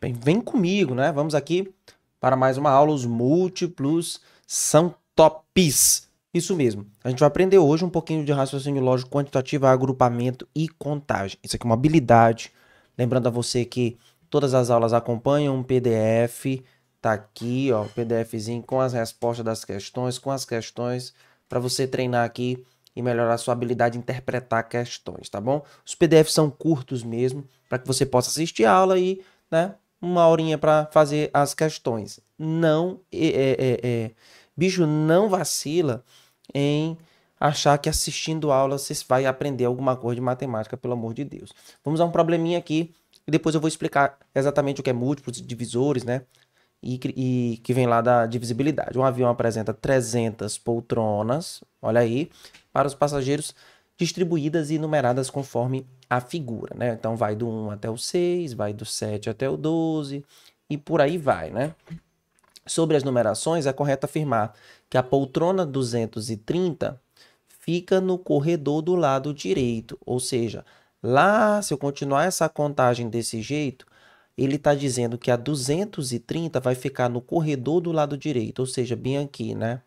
Bem, vem comigo, né? Vamos aqui para mais uma aula. Os múltiplos são tops. Isso mesmo. A gente vai aprender hoje um pouquinho de raciocínio lógico quantitativo, agrupamento e contagem. Isso aqui é uma habilidade. Lembrando a você que todas as aulas acompanham um PDF. Tá aqui, ó, um PDFzinho com as respostas das questões, com as questões para você treinar aqui e melhorar a sua habilidade de interpretar questões, tá bom? Os PDFs são curtos mesmo, para que você possa assistir a aula e, né, uma horinha para fazer as questões. Não, é, é, é, é, bicho, não vacila em achar que assistindo aula você vai aprender alguma coisa de matemática, pelo amor de Deus. Vamos a um probleminha aqui e depois eu vou explicar exatamente o que é múltiplos, divisores, né? E, e, que vem lá da divisibilidade. Um avião apresenta 300 poltronas, olha aí, para os passageiros distribuídas e numeradas conforme a figura, né? Então vai do 1 até o 6, vai do 7 até o 12 e por aí vai, né? Sobre as numerações, é correto afirmar que a poltrona 230 fica no corredor do lado direito, ou seja, lá, se eu continuar essa contagem desse jeito, ele está dizendo que a 230 vai ficar no corredor do lado direito, ou seja, bem aqui, né?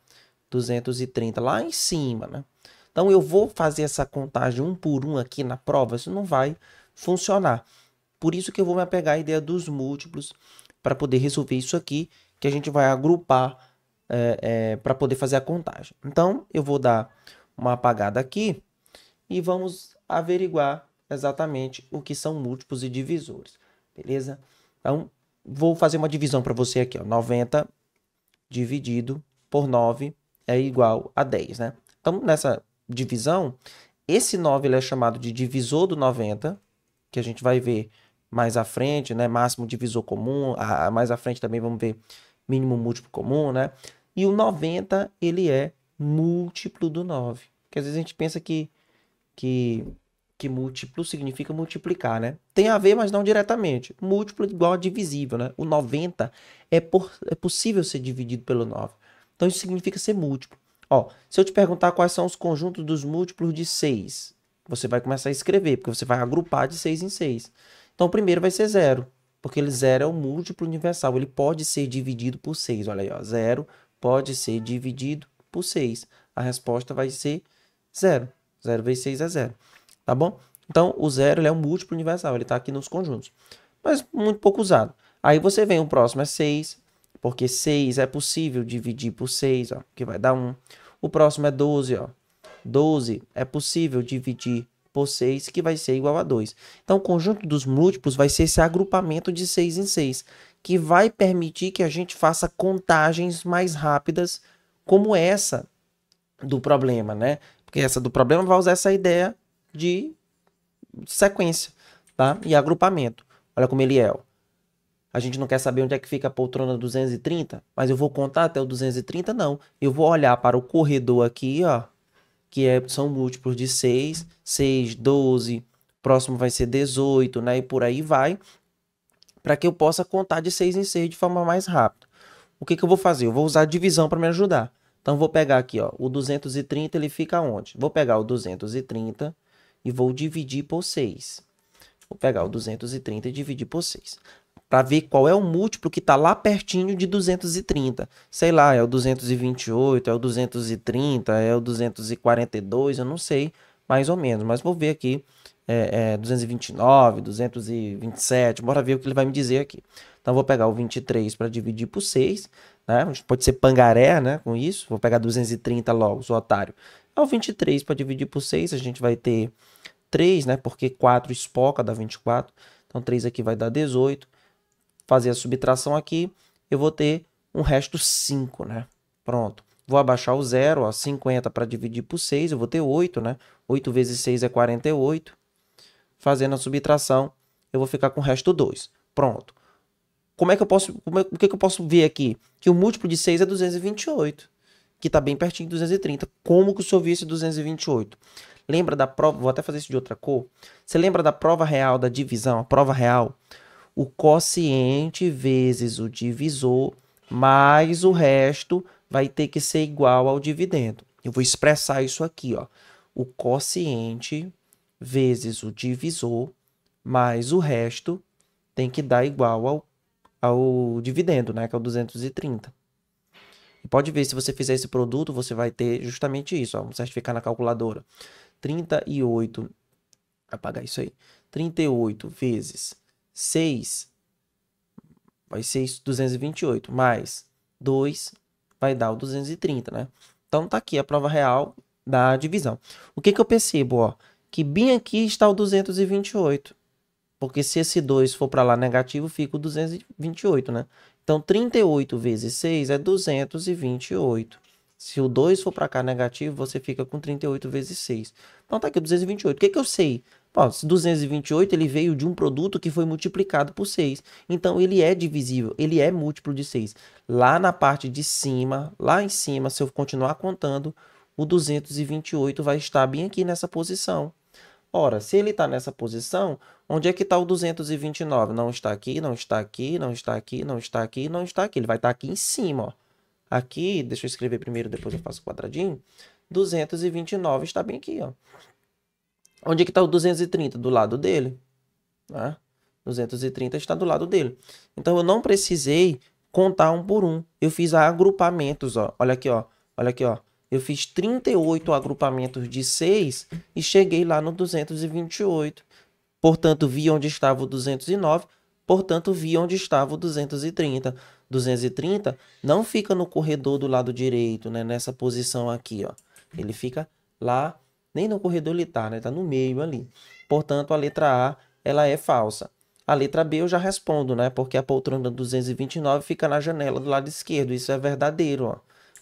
230 lá em cima, né? Então eu vou fazer essa contagem um por um aqui na prova, isso não vai funcionar. Por isso que eu vou me apegar à ideia dos múltiplos para poder resolver isso aqui, que a gente vai agrupar é, é, para poder fazer a contagem. Então eu vou dar uma apagada aqui e vamos averiguar exatamente o que são múltiplos e divisores, beleza? Então vou fazer uma divisão para você aqui, ó, 90 dividido por 9 é igual a 10, né? Então, nessa divisão, esse 9 ele é chamado de divisor do 90, que a gente vai ver mais à frente, né? Máximo divisor comum, a, a mais à frente também vamos ver mínimo múltiplo comum, né? E o 90, ele é múltiplo do 9. Porque às vezes a gente pensa que, que, que múltiplo significa multiplicar, né? Tem a ver, mas não diretamente. Múltiplo é igual a divisível, né? O 90 é, por, é possível ser dividido pelo 9. Então isso significa ser múltiplo. Ó, se eu te perguntar quais são os conjuntos dos múltiplos de 6, você vai começar a escrever, porque você vai agrupar de 6 em 6. Então, o primeiro vai ser zero, porque ele zero é o múltiplo universal. Ele pode ser dividido por 6. Olha aí, ó, zero pode ser dividido por 6. A resposta vai ser zero. 0 vezes 6 é zero, tá bom? Então, o zero é o múltiplo universal, ele está aqui nos conjuntos, mas muito pouco usado. Aí você vem, o próximo é 6, porque 6 é possível dividir por 6, que vai dar 1. Um. O próximo é 12, ó. 12 é possível dividir por 6, que vai ser igual a 2. Então, o conjunto dos múltiplos vai ser esse agrupamento de 6 em 6, que vai permitir que a gente faça contagens mais rápidas, como essa do problema, né? Porque essa do problema vai usar essa ideia de sequência tá? e agrupamento. Olha como ele é. Ó. A gente não quer saber onde é que fica a poltrona 230, mas eu vou contar até o 230? Não. Eu vou olhar para o corredor aqui, ó, que é, são múltiplos de 6, 6, 12, próximo vai ser 18, né? E por aí vai, para que eu possa contar de 6 em 6 de forma mais rápida. O que, que eu vou fazer? Eu vou usar a divisão para me ajudar. Então, vou pegar aqui, ó, o 230, ele fica onde? Vou pegar o 230 e vou dividir por 6. Vou pegar o 230 e dividir por 6 para ver qual é o múltiplo que está lá pertinho de 230. Sei lá, é o 228, é o 230, é o 242, eu não sei, mais ou menos. Mas vou ver aqui, é, é 229, 227, bora ver o que ele vai me dizer aqui. Então vou pegar o 23 para dividir por 6, né? pode ser pangaré né, com isso, vou pegar 230 logo, sou otário. É o 23 para dividir por 6, a gente vai ter 3, né? Porque 4 espoca dá 24. Então 3 aqui vai dar 18 fazer a subtração aqui, eu vou ter um resto 5, né? Pronto. Vou abaixar o zero, ó, 50 para dividir por 6, eu vou ter 8, né? 8 vezes 6 é 48. Fazendo a subtração, eu vou ficar com o resto 2. Pronto. Como é que eu posso, é, o que, que eu posso ver aqui? Que o múltiplo de 6 é 228, que está bem pertinho de 230. Como que o senhor viu esse 228? Lembra da prova, vou até fazer isso de outra cor. Você lembra da prova real da divisão, a prova real? o quociente vezes o divisor, mais o resto vai ter que ser igual ao dividendo. Eu vou expressar isso aqui, ó. O quociente vezes o divisor, mais o resto tem que dar igual ao, ao dividendo, né? Que é o 230. E pode ver, se você fizer esse produto, você vai ter justamente isso. Ó, vamos certificar na calculadora. 38, apagar isso aí. 38 vezes 6 vai ser isso, 228, mais 2 vai dar o 230, né? Então tá aqui a prova real da divisão. O que que eu percebo, ó? Que bem aqui está o 228. Porque se esse 2 for para lá negativo, fica o 228, né? Então 38 vezes 6 é 228. Se o 2 for para cá negativo, você fica com 38 vezes 6. Então tá aqui o 228. O que, que eu sei? Pô, 228 ele veio de um produto que foi multiplicado por 6. Então ele é divisível, ele é múltiplo de 6. Lá na parte de cima, lá em cima, se eu continuar contando, o 228 vai estar bem aqui nessa posição. Ora, se ele está nessa posição, onde é que está o 229? Não está aqui, não está aqui, não está aqui, não está aqui, não está aqui. Ele vai estar tá aqui em cima. Ó. Aqui, deixa eu escrever primeiro, depois eu faço o quadradinho. 229 está bem aqui. Ó. Onde é que está o 230? Do lado dele. Né? 230 está do lado dele. Então, eu não precisei contar um por um. Eu fiz agrupamentos, ó. Olha aqui, ó. Olha aqui, ó. Eu fiz 38 agrupamentos de 6 e cheguei lá no 228. Portanto, vi onde estava o 209. Portanto, vi onde estava o 230. 230 não fica no corredor do lado direito, né? Nessa posição aqui, ó. Ele fica lá nem no corredor ele está, né? Está no meio ali. Portanto, a letra A ela é falsa. A letra B eu já respondo, né? Porque a poltrona 229 fica na janela do lado esquerdo. Isso é verdadeiro, ó.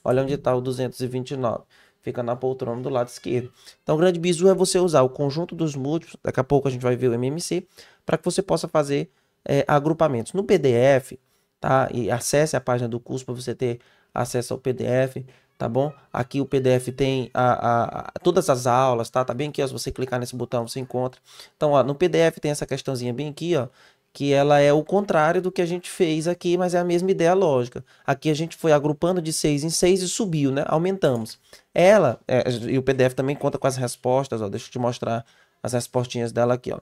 Olha onde está o 229. Fica na poltrona do lado esquerdo. Então, o grande bizu é você usar o conjunto dos múltiplos. Daqui a pouco a gente vai ver o MMC. Para que você possa fazer é, agrupamentos. No PDF, tá? E acesse a página do curso para você ter acesso ao PDF tá bom? Aqui o PDF tem a, a, a, todas as aulas, tá? Tá bem aqui, ó, se você clicar nesse botão, você encontra. Então, ó, no PDF tem essa questãozinha bem aqui, ó, que ela é o contrário do que a gente fez aqui, mas é a mesma ideia lógica. Aqui a gente foi agrupando de seis em seis e subiu, né? Aumentamos. Ela, é, e o PDF também conta com as respostas, ó, deixa eu te mostrar as respostinhas dela aqui, ó.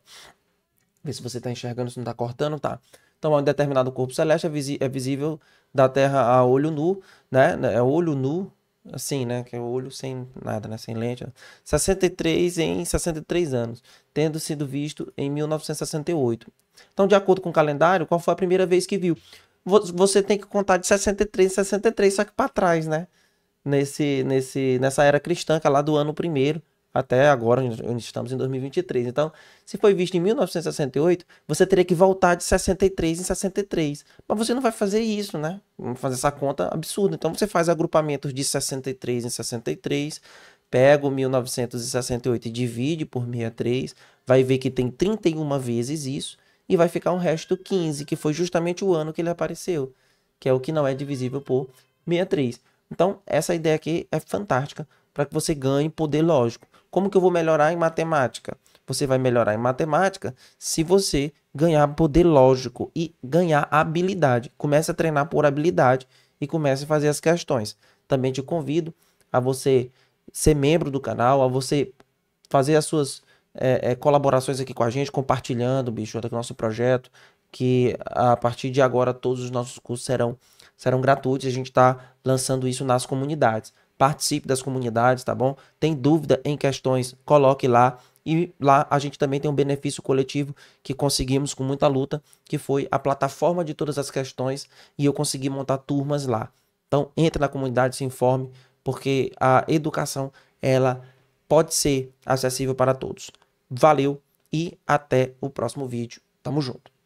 Vê se você tá enxergando, se não tá cortando, tá? Então, um determinado corpo celeste é, visi é visível da Terra a olho nu, né? É olho nu, assim, né? Que é o olho sem nada, né? Sem lente. 63 em 63 anos, tendo sido visto em 1968. Então, de acordo com o calendário, qual foi a primeira vez que viu? Você tem que contar de 63 em 63, só que para trás, né? Nesse, nesse, nessa era cristã, que é lá do ano primeiro, até agora, onde estamos em 2023. Então, se foi visto em 1968, você teria que voltar de 63 em 63. Mas você não vai fazer isso, né? Vamos fazer essa conta absurda. Então, você faz agrupamentos de 63 em 63, pega o 1968 e divide por 63, vai ver que tem 31 vezes isso, e vai ficar um resto 15, que foi justamente o ano que ele apareceu, que é o que não é divisível por 63. Então, essa ideia aqui é fantástica para que você ganhe poder lógico. Como que eu vou melhorar em matemática? Você vai melhorar em matemática se você ganhar poder lógico e ganhar habilidade. Comece a treinar por habilidade e comece a fazer as questões. Também te convido a você ser membro do canal, a você fazer as suas é, é, colaborações aqui com a gente, compartilhando, bicho, o nosso projeto, que a partir de agora todos os nossos cursos serão, serão gratuitos. A gente está lançando isso nas comunidades participe das comunidades, tá bom? Tem dúvida em questões, coloque lá. E lá a gente também tem um benefício coletivo que conseguimos com muita luta, que foi a plataforma de todas as questões e eu consegui montar turmas lá. Então entre na comunidade, se informe, porque a educação ela pode ser acessível para todos. Valeu e até o próximo vídeo. Tamo junto.